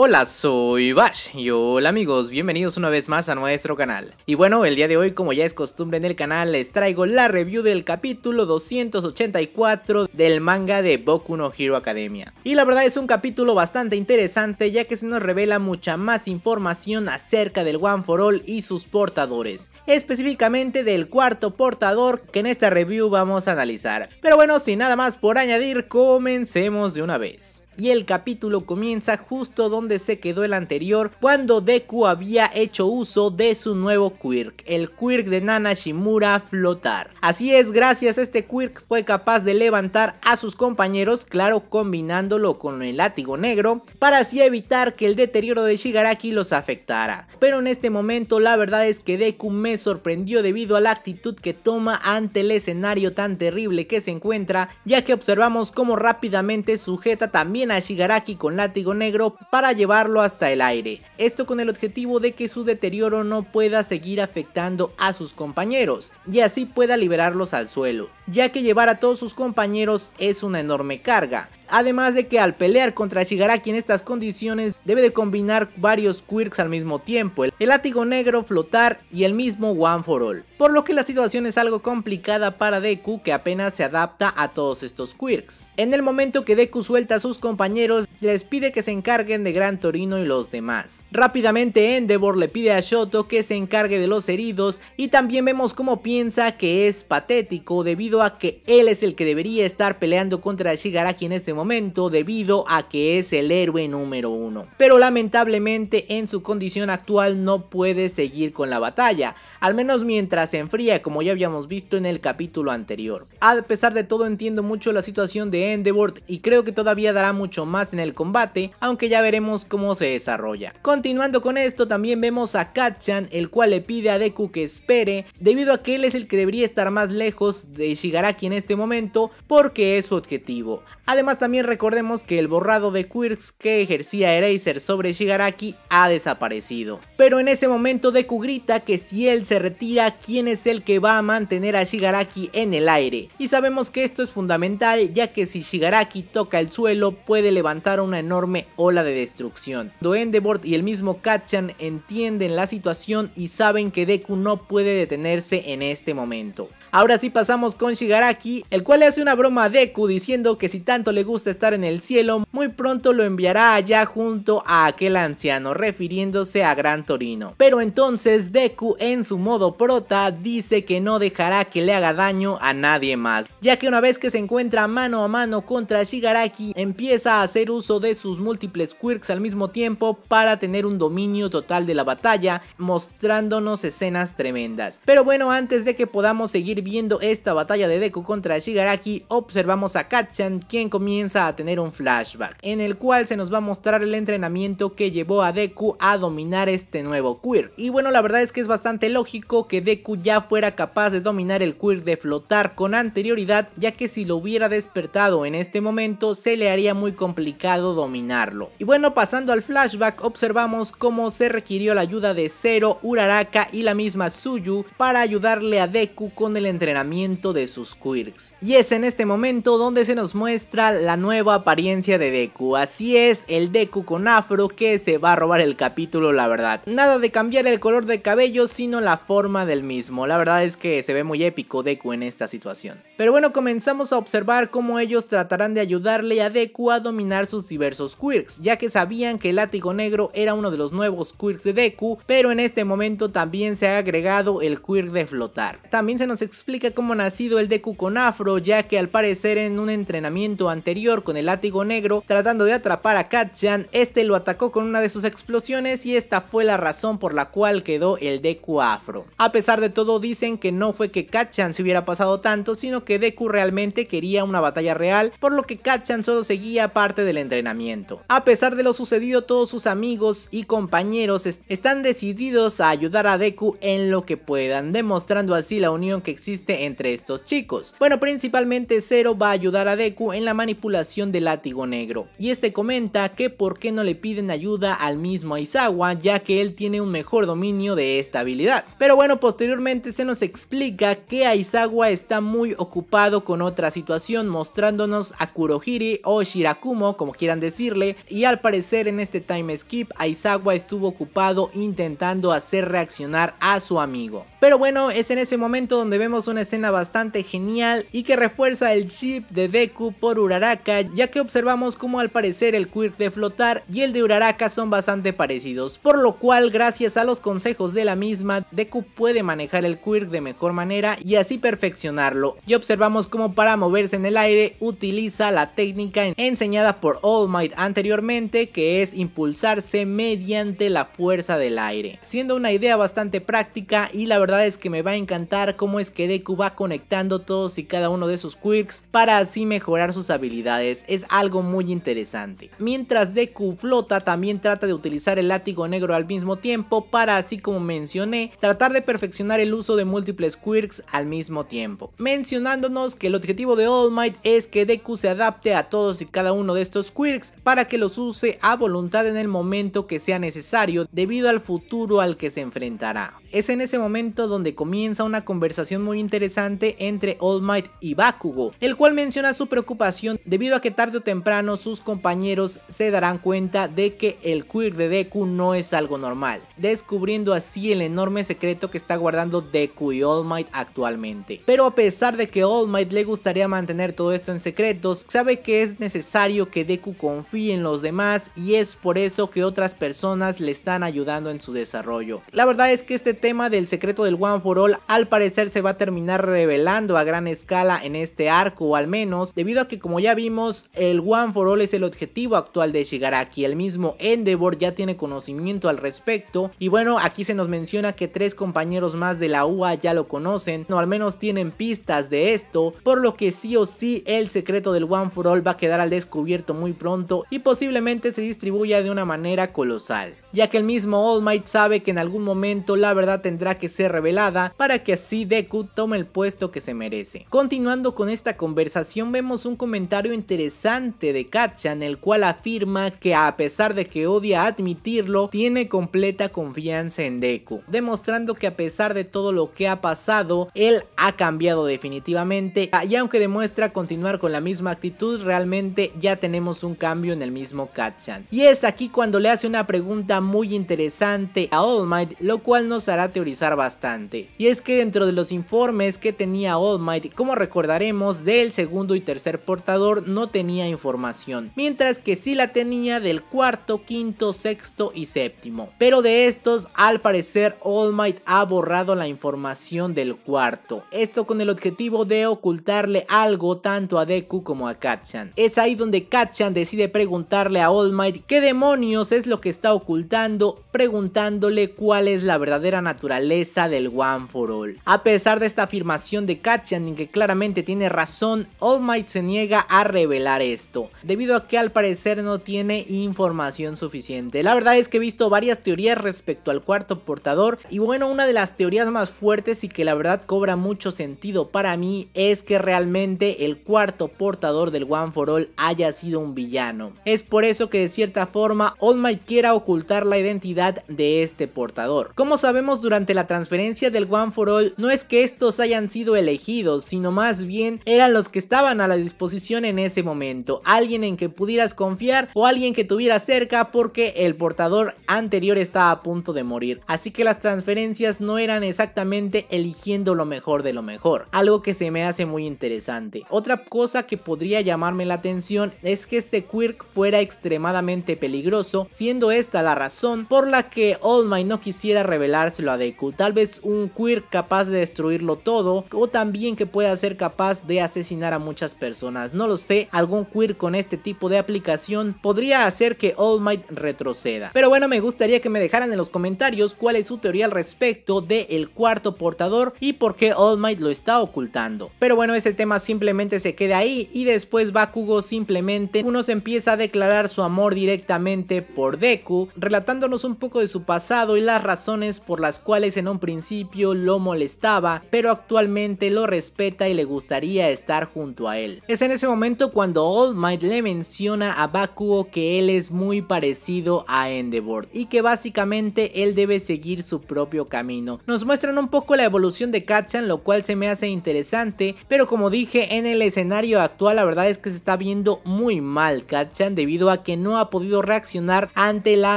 Hola, soy Bash y hola amigos, bienvenidos una vez más a nuestro canal. Y bueno, el día de hoy como ya es costumbre en el canal les traigo la review del capítulo 284 del manga de Boku no Hero Academia. Y la verdad es un capítulo bastante interesante ya que se nos revela mucha más información acerca del One for All y sus portadores. Específicamente del cuarto portador que en esta review vamos a analizar. Pero bueno, sin nada más por añadir, comencemos de una vez y el capítulo comienza justo donde se quedó el anterior cuando Deku había hecho uso de su nuevo quirk, el quirk de Nana Shimura flotar. Así es, gracias a este quirk fue capaz de levantar a sus compañeros, claro combinándolo con el látigo negro, para así evitar que el deterioro de Shigaraki los afectara. Pero en este momento la verdad es que Deku me sorprendió debido a la actitud que toma ante el escenario tan terrible que se encuentra, ya que observamos cómo rápidamente sujeta también a Shigaraki con látigo negro para llevarlo hasta el aire, esto con el objetivo de que su deterioro no pueda seguir afectando a sus compañeros y así pueda liberarlos al suelo, ya que llevar a todos sus compañeros es una enorme carga, Además de que al pelear contra Shigaraki en estas condiciones debe de combinar varios quirks al mismo tiempo, el látigo negro, flotar y el mismo One for All. Por lo que la situación es algo complicada para Deku que apenas se adapta a todos estos quirks. En el momento que Deku suelta a sus compañeros les pide que se encarguen de Gran Torino y los demás. Rápidamente Endeavor le pide a Shoto que se encargue de los heridos y también vemos cómo piensa que es patético debido a que él es el que debería estar peleando contra Shigaraki en este momento momento debido a que es el héroe número uno. Pero lamentablemente en su condición actual no puede seguir con la batalla, al menos mientras se enfría como ya habíamos visto en el capítulo anterior. A pesar de todo entiendo mucho la situación de Endeavor y creo que todavía dará mucho más en el combate, aunque ya veremos cómo se desarrolla. Continuando con esto también vemos a Katchan, el cual le pide a Deku que espere, debido a que él es el que debería estar más lejos de Shigaraki en este momento, porque es su objetivo. Además también también recordemos que el borrado de quirks que ejercía Eraser sobre Shigaraki ha desaparecido. Pero en ese momento Deku grita que si él se retira, ¿quién es el que va a mantener a Shigaraki en el aire? Y sabemos que esto es fundamental ya que si Shigaraki toca el suelo puede levantar una enorme ola de destrucción. Doendebord y el mismo Kachan entienden la situación y saben que Deku no puede detenerse en este momento. Ahora sí pasamos con Shigaraki, el cual le hace una broma a Deku diciendo que si tanto le gusta estar en el cielo, muy pronto lo enviará allá junto a aquel anciano, refiriéndose a Gran Torino. Pero entonces Deku en su modo prota dice que no dejará que le haga daño a nadie más, ya que una vez que se encuentra mano a mano contra Shigaraki, empieza a hacer uso de sus múltiples quirks al mismo tiempo para tener un dominio total de la batalla, mostrándonos escenas tremendas. Pero bueno, antes de que podamos seguir viendo esta batalla de Deku contra Shigaraki, observamos a kachan quien comienza a tener un flashback, en el cual se nos va a mostrar el entrenamiento que llevó a Deku a dominar este nuevo queer. Y bueno, la verdad es que es bastante lógico que Deku ya fuera capaz de dominar el queer de flotar con anterioridad, ya que si lo hubiera despertado en este momento se le haría muy complicado dominarlo. Y bueno, pasando al flashback, observamos cómo se requirió la ayuda de Zero, Uraraka y la misma Suyu para ayudarle a Deku con el entrenamiento de sus quirks. Y es en este momento donde se nos muestra la nueva apariencia de Deku. Así es, el Deku con afro que se va a robar el capítulo, la verdad. Nada de cambiar el color de cabello, sino la forma del mismo. La verdad es que se ve muy épico Deku en esta situación. Pero bueno, comenzamos a observar cómo ellos tratarán de ayudarle a Deku a dominar sus diversos quirks, ya que sabían que el látigo negro era uno de los nuevos quirks de Deku, pero en este momento también se ha agregado el quirk de flotar. También se nos explica explica cómo ha nacido el Deku con Afro, ya que al parecer en un entrenamiento anterior con el látigo negro, tratando de atrapar a Katchan, este lo atacó con una de sus explosiones y esta fue la razón por la cual quedó el Deku Afro. A pesar de todo dicen que no fue que Katchan se hubiera pasado tanto, sino que Deku realmente quería una batalla real, por lo que Katchan solo seguía parte del entrenamiento. A pesar de lo sucedido, todos sus amigos y compañeros están decididos a ayudar a Deku en lo que puedan, demostrando así la unión que existe entre estos chicos. Bueno, principalmente Zero va a ayudar a Deku en la manipulación del látigo negro. Y este comenta que por qué no le piden ayuda al mismo Aizawa ya que él tiene un mejor dominio de esta habilidad. Pero bueno, posteriormente se nos explica que Aizawa está muy ocupado con otra situación mostrándonos a Kurohiri o Shirakumo como quieran decirle y al parecer en este time skip Aizawa estuvo ocupado intentando hacer reaccionar a su amigo. Pero bueno, es en ese momento donde vemos una escena bastante genial y que refuerza el chip de Deku por Uraraka, ya que observamos como al parecer el quirk de flotar y el de Uraraka son bastante parecidos, por lo cual gracias a los consejos de la misma, Deku puede manejar el quirk de mejor manera y así perfeccionarlo, y observamos como para moverse en el aire utiliza la técnica enseñada por All Might anteriormente, que es impulsarse mediante la fuerza del aire, siendo una idea bastante práctica y la verdad es que me va a encantar cómo es que Deku va conectando todos y cada uno de sus quirks para así mejorar sus habilidades, es algo muy interesante. Mientras Deku flota también trata de utilizar el látigo negro al mismo tiempo para así como mencioné tratar de perfeccionar el uso de múltiples quirks al mismo tiempo. Mencionándonos que el objetivo de All Might es que Deku se adapte a todos y cada uno de estos quirks para que los use a voluntad en el momento que sea necesario debido al futuro al que se enfrentará. Es en ese momento donde comienza una conversación muy interesante entre All Might y Bakugo, el cual menciona su preocupación debido a que tarde o temprano sus compañeros se darán cuenta de que el queer de Deku no es algo normal, descubriendo así el enorme secreto que está guardando Deku y All Might actualmente. Pero a pesar de que All Might le gustaría mantener todo esto en secretos, sabe que es necesario que Deku confíe en los demás y es por eso que otras personas le están ayudando en su desarrollo. La verdad es que este tema del secreto del One for All al parecer se va a terminar revelando a gran escala en este arco, al menos, debido a que como ya vimos, el One for All es el objetivo actual de Shigaraki, el mismo Endeavor ya tiene conocimiento al respecto, y bueno, aquí se nos menciona que tres compañeros más de la UA ya lo conocen, no al menos tienen pistas de esto, por lo que sí o sí el secreto del One for All va a quedar al descubierto muy pronto y posiblemente se distribuya de una manera colosal, ya que el mismo All Might sabe que en algún momento la verdad tendrá que ser revelada para que así Deku tome el puesto que se merece. Continuando con esta conversación vemos un comentario interesante de Katchan el cual afirma que a pesar de que odia admitirlo tiene completa confianza en Deku, demostrando que a pesar de todo lo que ha pasado él ha cambiado definitivamente ah, y aunque demuestra continuar con la misma actitud realmente ya tenemos un cambio en el mismo Katchan. Y es aquí cuando le hace una pregunta muy interesante a All Might lo cual nos ha a teorizar bastante. Y es que dentro de los informes que tenía All Might, como recordaremos, del segundo y tercer portador no tenía información, mientras que sí la tenía del cuarto, quinto, sexto y séptimo. Pero de estos, al parecer, All Might ha borrado la información del cuarto. Esto con el objetivo de ocultarle algo tanto a Deku como a Katchan. Es ahí donde Katchan decide preguntarle a All Might qué demonios es lo que está ocultando, preguntándole cuál es la verdadera naturaleza del One for All. A pesar de esta afirmación de Katjan que claramente tiene razón, All Might se niega a revelar esto, debido a que al parecer no tiene información suficiente. La verdad es que he visto varias teorías respecto al cuarto portador y bueno, una de las teorías más fuertes y que la verdad cobra mucho sentido para mí es que realmente el cuarto portador del One for All haya sido un villano. Es por eso que de cierta forma All Might quiera ocultar la identidad de este portador. Como sabemos durante la transferencia del One for All no es que estos hayan sido elegidos, sino más bien eran los que estaban a la disposición en ese momento, alguien en que pudieras confiar o alguien que tuviera cerca porque el portador anterior estaba a punto de morir, así que las transferencias no eran exactamente eligiendo lo mejor de lo mejor, algo que se me hace muy interesante. Otra cosa que podría llamarme la atención es que este Quirk fuera extremadamente peligroso, siendo esta la razón por la que All Might no quisiera revelárselo a Deku, tal vez un queer capaz de destruirlo todo o también que pueda ser capaz de asesinar a muchas personas, no lo sé, algún queer con este tipo de aplicación podría hacer que All Might retroceda. Pero bueno, me gustaría que me dejaran en los comentarios cuál es su teoría al respecto de cuarto portador y por qué All Might lo está ocultando. Pero bueno, ese tema simplemente se queda ahí y después Bakugo simplemente se empieza a declarar su amor directamente por Deku, relatándonos un poco de su pasado y las razones por las cuales en un principio lo molestaba, pero actualmente lo respeta y le gustaría estar junto a él. Es en ese momento cuando All Might le menciona a Bakuo que él es muy parecido a Endeavor y que básicamente él debe seguir su propio camino. Nos muestran un poco la evolución de Katsan, lo cual se me hace interesante, pero como dije en el escenario actual la verdad es que se está viendo muy mal Katsan debido a que no ha podido reaccionar ante la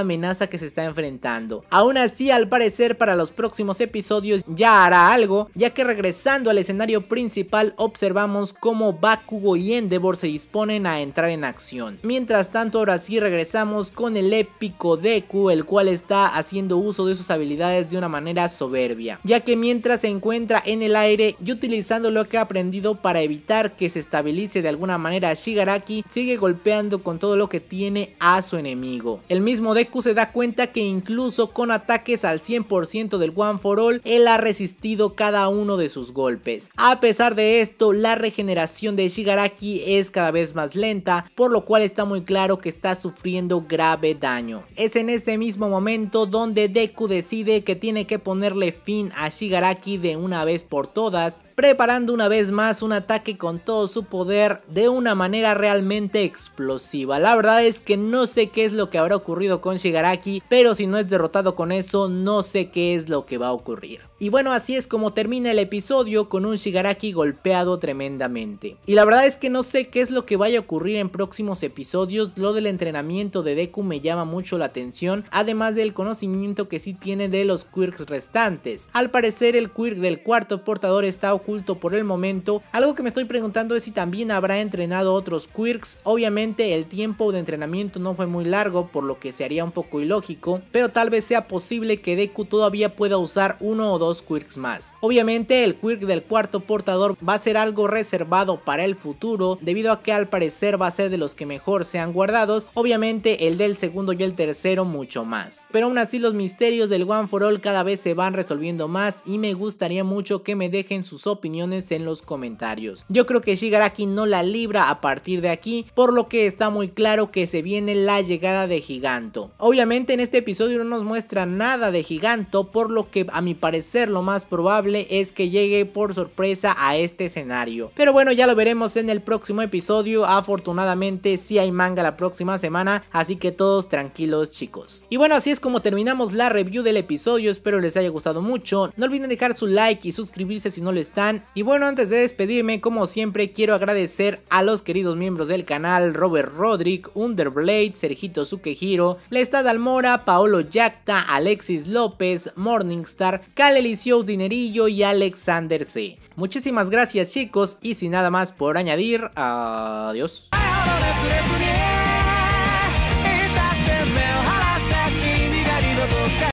amenaza que se está enfrentando. Aún así al parecer para a los próximos episodios ya hará algo, ya que regresando al escenario principal observamos cómo Bakugo y Endeavor se disponen a entrar en acción. Mientras tanto ahora sí regresamos con el épico Deku, el cual está haciendo uso de sus habilidades de una manera soberbia, ya que mientras se encuentra en el aire y utilizando lo que ha aprendido para evitar que se estabilice de alguna manera Shigaraki, sigue golpeando con todo lo que tiene a su enemigo. El mismo Deku se da cuenta que incluso con ataques al 100% del One for All, él ha resistido cada uno de sus golpes. A pesar de esto, la regeneración de Shigaraki es cada vez más lenta, por lo cual está muy claro que está sufriendo grave daño. Es en este mismo momento donde Deku decide que tiene que ponerle fin a Shigaraki de una vez por todas, preparando una vez más un ataque con todo su poder de una manera realmente explosiva. La verdad es que no sé qué es lo que habrá ocurrido con Shigaraki, pero si no es derrotado con eso, no sé qué es lo que va a ocurrir. Y bueno, así es como termina el episodio con un Shigaraki golpeado tremendamente. Y la verdad es que no sé qué es lo que vaya a ocurrir en próximos episodios, lo del entrenamiento de Deku me llama mucho la atención, además del conocimiento que sí tiene de los quirks restantes. Al parecer el quirk del cuarto portador está oculto por el momento, algo que me estoy preguntando es si también habrá entrenado otros quirks, obviamente el tiempo de entrenamiento no fue muy largo, por lo que se haría un poco ilógico, pero tal vez sea posible que Deku todavía pueda usar uno o dos quirks más. Obviamente el quirk del cuarto portador va a ser algo reservado para el futuro debido a que al parecer va a ser de los que mejor sean guardados, obviamente el del segundo y el tercero mucho más. Pero aún así los misterios del One for All cada vez se van resolviendo más y me gustaría mucho que me dejen sus opiniones en los comentarios. Yo creo que Shigaraki no la libra a partir de aquí, por lo que está muy claro que se viene la llegada de Giganto. Obviamente en este episodio no nos muestra nada de Giganto, por lo que a mi parecer lo más probable es que llegue por sorpresa a este escenario. Pero bueno, ya lo veremos en el próximo episodio. Afortunadamente si hay manga la próxima semana, así que todos tranquilos chicos. Y bueno, así es como terminamos la review del episodio, espero les haya gustado mucho. No olviden dejar su like y suscribirse si no lo están. Y bueno, antes de despedirme, como siempre, quiero agradecer a los queridos miembros del canal, Robert Rodrick, Underblade, Sergito Sukehiro, Lestad Almora, Paolo Yacta, Alexis López, Morningstar, Kaleli Dinerillo y Alexander C. Muchísimas gracias chicos y sin nada más por añadir, adiós.